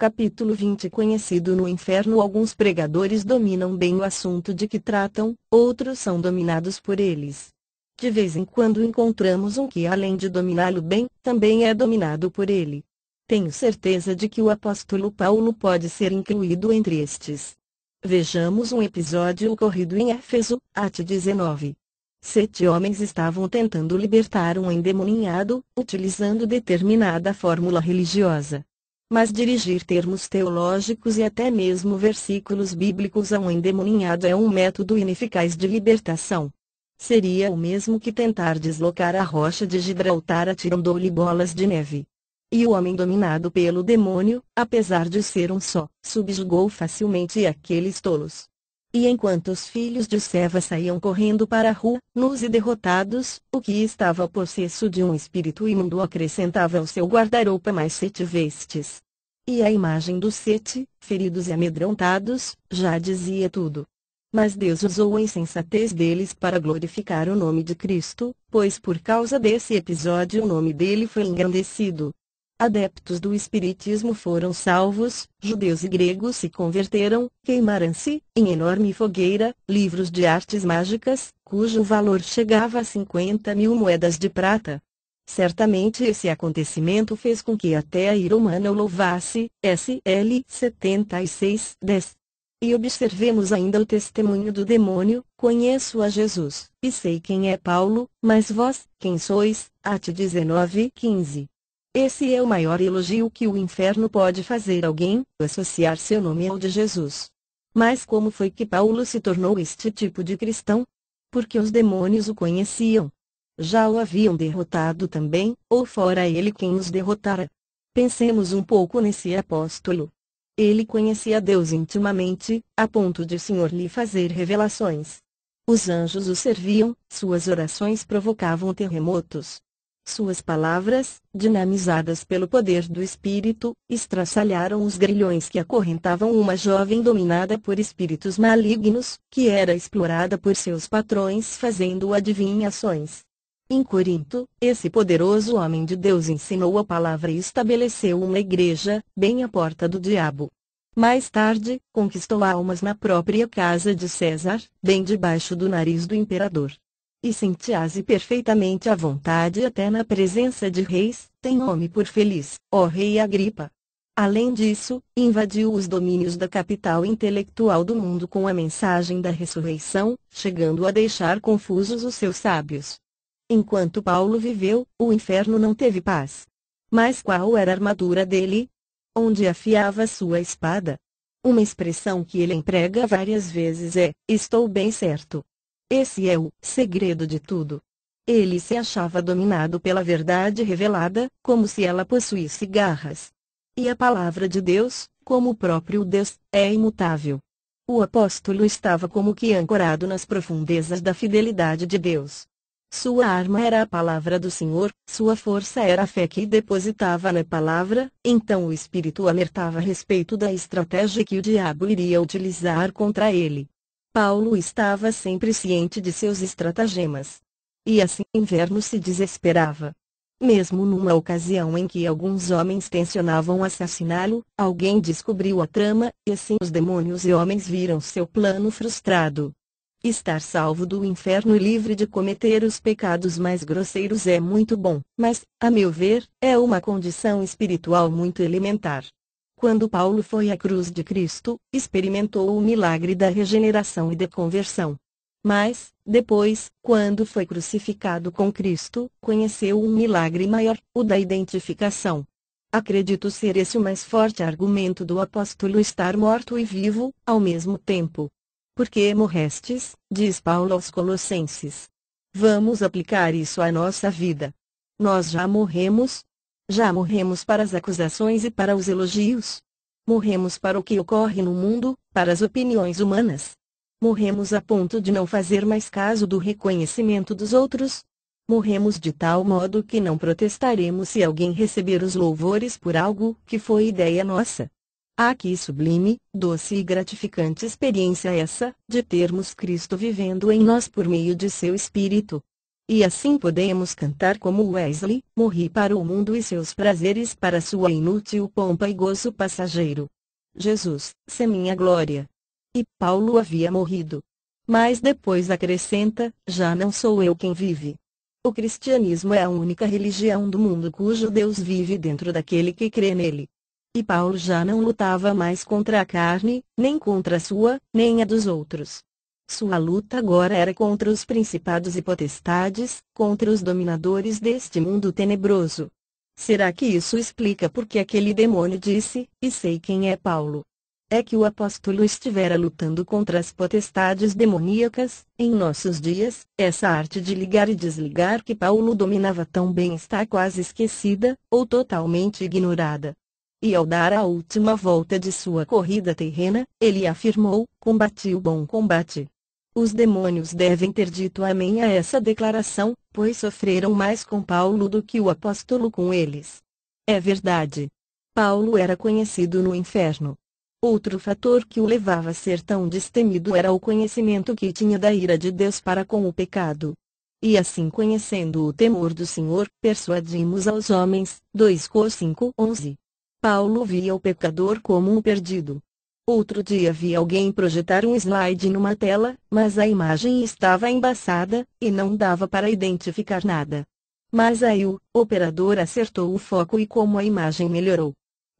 Capítulo 20 Conhecido no inferno Alguns pregadores dominam bem o assunto de que tratam, outros são dominados por eles. De vez em quando encontramos um que além de dominá-lo bem, também é dominado por ele. Tenho certeza de que o apóstolo Paulo pode ser incluído entre estes. Vejamos um episódio ocorrido em Éfeso, Atos 19. Sete homens estavam tentando libertar um endemoninhado, utilizando determinada fórmula religiosa mas dirigir termos teológicos e até mesmo versículos bíblicos a um endemoninhado é um método ineficaz de libertação. Seria o mesmo que tentar deslocar a rocha de Gibraltar atirando-lhe bolas de neve. E o homem dominado pelo demônio, apesar de ser um só, subjugou facilmente aqueles tolos. E enquanto os filhos de Seva saíam correndo para a rua, nus e derrotados, o que estava possesso de um espírito imundo acrescentava ao seu guarda-roupa mais sete vestes. E a imagem do sete, feridos e amedrontados, já dizia tudo. Mas Deus usou a insensatez deles para glorificar o nome de Cristo, pois por causa desse episódio o nome dele foi engrandecido adeptos do espiritismo foram salvos, judeus e gregos se converteram, queimaram-se, em enorme fogueira, livros de artes mágicas, cujo valor chegava a 50 mil moedas de prata. Certamente esse acontecimento fez com que até a ira humana o louvasse, SL 10. E observemos ainda o testemunho do demônio, conheço a Jesus, e sei quem é Paulo, mas vós, quem sois? Ate 19:15. Esse é o maior elogio que o inferno pode fazer alguém, associar seu nome ao de Jesus. Mas como foi que Paulo se tornou este tipo de cristão? Porque os demônios o conheciam. Já o haviam derrotado também, ou fora ele quem os derrotara. Pensemos um pouco nesse apóstolo. Ele conhecia Deus intimamente, a ponto de o Senhor lhe fazer revelações. Os anjos o serviam, suas orações provocavam terremotos. Suas palavras, dinamizadas pelo poder do espírito, estraçalharam os grilhões que acorrentavam uma jovem dominada por espíritos malignos, que era explorada por seus patrões fazendo adivinhações. Em Corinto, esse poderoso homem de Deus ensinou a palavra e estabeleceu uma igreja, bem à porta do diabo. Mais tarde, conquistou almas na própria casa de César, bem debaixo do nariz do imperador e sentias-se perfeitamente à vontade até na presença de reis, tem nome por feliz, ó rei Agripa. Além disso, invadiu os domínios da capital intelectual do mundo com a mensagem da ressurreição, chegando a deixar confusos os seus sábios. Enquanto Paulo viveu, o inferno não teve paz. Mas qual era a armadura dele? Onde afiava sua espada? Uma expressão que ele emprega várias vezes é: Estou bem certo. Esse é o segredo de tudo. Ele se achava dominado pela verdade revelada, como se ela possuísse garras. E a palavra de Deus, como o próprio Deus, é imutável. O apóstolo estava como que ancorado nas profundezas da fidelidade de Deus. Sua arma era a palavra do Senhor, sua força era a fé que depositava na palavra, então o Espírito alertava a respeito da estratégia que o diabo iria utilizar contra ele. Paulo estava sempre ciente de seus estratagemas. E assim Inverno se desesperava. Mesmo numa ocasião em que alguns homens tensionavam assassiná-lo, alguém descobriu a trama, e assim os demônios e homens viram seu plano frustrado. Estar salvo do inferno e livre de cometer os pecados mais grosseiros é muito bom, mas, a meu ver, é uma condição espiritual muito elementar. Quando Paulo foi à cruz de Cristo, experimentou o milagre da regeneração e da conversão. Mas, depois, quando foi crucificado com Cristo, conheceu um milagre maior, o da identificação. Acredito ser esse o mais forte argumento do apóstolo estar morto e vivo, ao mesmo tempo. Porque morrestes, diz Paulo aos Colossenses. Vamos aplicar isso à nossa vida. Nós já morremos, já morremos para as acusações e para os elogios. Morremos para o que ocorre no mundo, para as opiniões humanas. Morremos a ponto de não fazer mais caso do reconhecimento dos outros. Morremos de tal modo que não protestaremos se alguém receber os louvores por algo que foi ideia nossa. Ah, que sublime, doce e gratificante experiência essa, de termos Cristo vivendo em nós por meio de seu Espírito. E assim podemos cantar como Wesley, morri para o mundo e seus prazeres para sua inútil pompa e gozo passageiro. Jesus, se minha glória. E Paulo havia morrido. Mas depois acrescenta, já não sou eu quem vive. O cristianismo é a única religião do mundo cujo Deus vive dentro daquele que crê nele. E Paulo já não lutava mais contra a carne, nem contra a sua, nem a dos outros. Sua luta agora era contra os principados e potestades, contra os dominadores deste mundo tenebroso. Será que isso explica por que aquele demônio disse, e sei quem é Paulo? É que o apóstolo estivera lutando contra as potestades demoníacas, em nossos dias, essa arte de ligar e desligar que Paulo dominava tão bem está quase esquecida, ou totalmente ignorada. E ao dar a última volta de sua corrida terrena, ele afirmou: Combati o bom combate, os demônios devem ter dito amém a essa declaração, pois sofreram mais com Paulo do que o apóstolo com eles. É verdade. Paulo era conhecido no inferno. Outro fator que o levava a ser tão destemido era o conhecimento que tinha da ira de Deus para com o pecado. E assim conhecendo o temor do Senhor, persuadimos aos homens, 2 Cor 5, 11. Paulo via o pecador como um perdido. Outro dia vi alguém projetar um slide numa tela, mas a imagem estava embaçada, e não dava para identificar nada. Mas aí o operador acertou o foco e como a imagem melhorou.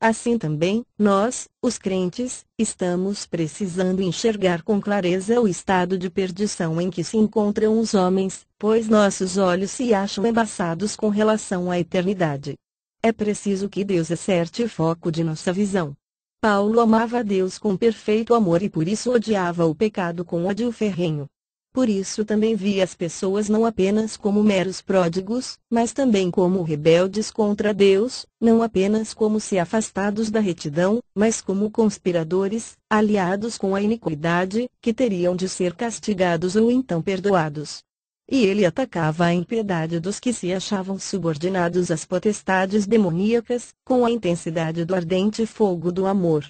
Assim também, nós, os crentes, estamos precisando enxergar com clareza o estado de perdição em que se encontram os homens, pois nossos olhos se acham embaçados com relação à eternidade. É preciso que Deus acerte o foco de nossa visão. Paulo amava Deus com perfeito amor e por isso odiava o pecado com ódio ferrenho. Por isso também via as pessoas não apenas como meros pródigos, mas também como rebeldes contra Deus, não apenas como se afastados da retidão, mas como conspiradores, aliados com a iniquidade, que teriam de ser castigados ou então perdoados e ele atacava a impiedade dos que se achavam subordinados às potestades demoníacas, com a intensidade do ardente fogo do amor.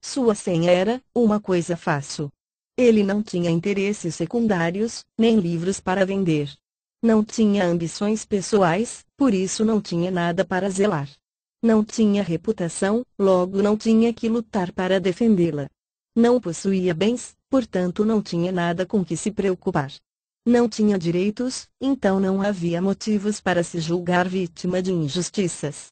Sua senha era, uma coisa fácil. Ele não tinha interesses secundários, nem livros para vender. Não tinha ambições pessoais, por isso não tinha nada para zelar. Não tinha reputação, logo não tinha que lutar para defendê-la. Não possuía bens, portanto não tinha nada com que se preocupar não tinha direitos, então não havia motivos para se julgar vítima de injustiças.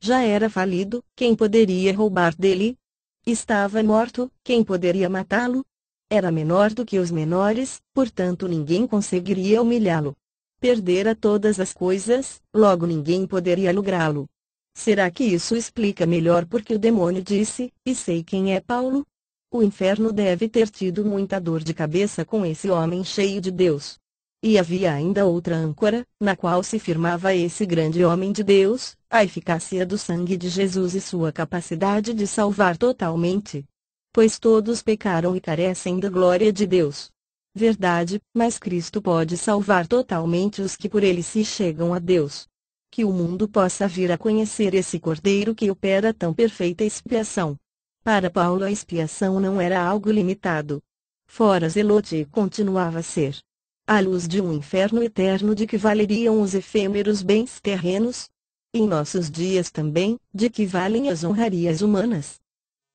Já era falido, quem poderia roubar dele? Estava morto, quem poderia matá-lo? Era menor do que os menores, portanto ninguém conseguiria humilhá-lo. Perdera todas as coisas, logo ninguém poderia lográ-lo. Será que isso explica melhor porque o demônio disse, e sei quem é Paulo? O inferno deve ter tido muita dor de cabeça com esse homem cheio de Deus. E havia ainda outra âncora, na qual se firmava esse grande homem de Deus, a eficácia do sangue de Jesus e sua capacidade de salvar totalmente. Pois todos pecaram e carecem da glória de Deus. Verdade, mas Cristo pode salvar totalmente os que por ele se chegam a Deus. Que o mundo possa vir a conhecer esse Cordeiro que opera tão perfeita expiação. Para Paulo a expiação não era algo limitado. Fora zelote continuava a ser. À luz de um inferno eterno de que valeriam os efêmeros bens terrenos? Em nossos dias também, de que valem as honrarias humanas?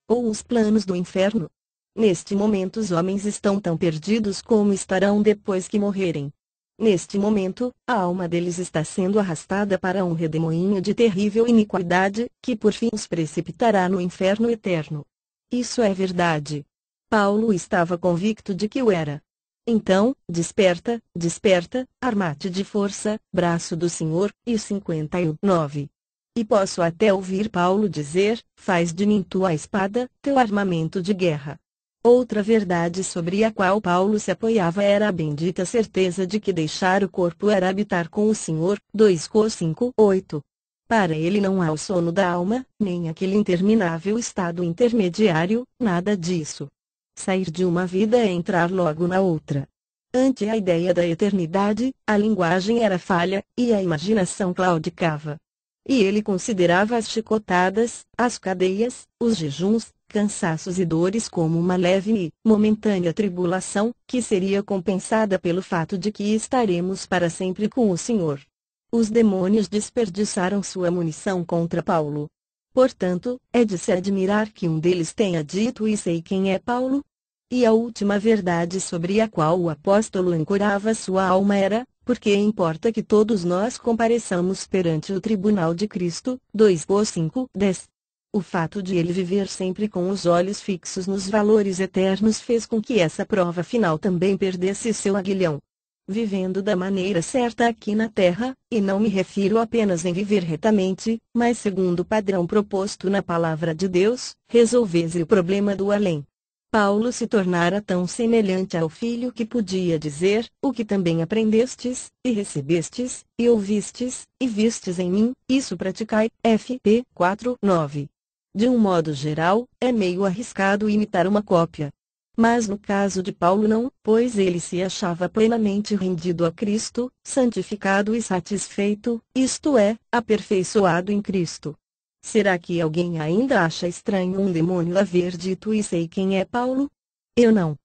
Ou os planos do inferno? Neste momento os homens estão tão perdidos como estarão depois que morrerem. Neste momento, a alma deles está sendo arrastada para um redemoinho de terrível iniquidade, que por fim os precipitará no inferno eterno. Isso é verdade. Paulo estava convicto de que o era. Então, desperta, desperta, armate de força, braço do Senhor, e 59. E posso até ouvir Paulo dizer, faz de mim tua espada, teu armamento de guerra. Outra verdade sobre a qual Paulo se apoiava era a bendita certeza de que deixar o corpo era habitar com o Senhor, 2 Cor 5, 8. Para ele não há o sono da alma, nem aquele interminável estado intermediário, nada disso. Sair de uma vida é entrar logo na outra. Ante a ideia da eternidade, a linguagem era falha, e a imaginação claudicava. E ele considerava as chicotadas, as cadeias, os jejuns, cansaços e dores como uma leve e momentânea tribulação, que seria compensada pelo fato de que estaremos para sempre com o Senhor. Os demônios desperdiçaram sua munição contra Paulo. Portanto, é de se admirar que um deles tenha dito e sei quem é Paulo. E a última verdade sobre a qual o apóstolo ancorava sua alma era, porque importa que todos nós compareçamos perante o tribunal de Cristo, 2 ou 5, 10. O fato de ele viver sempre com os olhos fixos nos valores eternos fez com que essa prova final também perdesse seu aguilhão vivendo da maneira certa aqui na Terra, e não me refiro apenas em viver retamente, mas segundo o padrão proposto na palavra de Deus, resolvesse o problema do além. Paulo se tornara tão semelhante ao filho que podia dizer, o que também aprendestes, e recebestes, e ouvistes, e vistes em mim, isso praticai, FP 4.9. De um modo geral, é meio arriscado imitar uma cópia, mas no caso de Paulo não, pois ele se achava plenamente rendido a Cristo, santificado e satisfeito, isto é, aperfeiçoado em Cristo. Será que alguém ainda acha estranho um demônio haver dito e sei quem é Paulo? Eu não.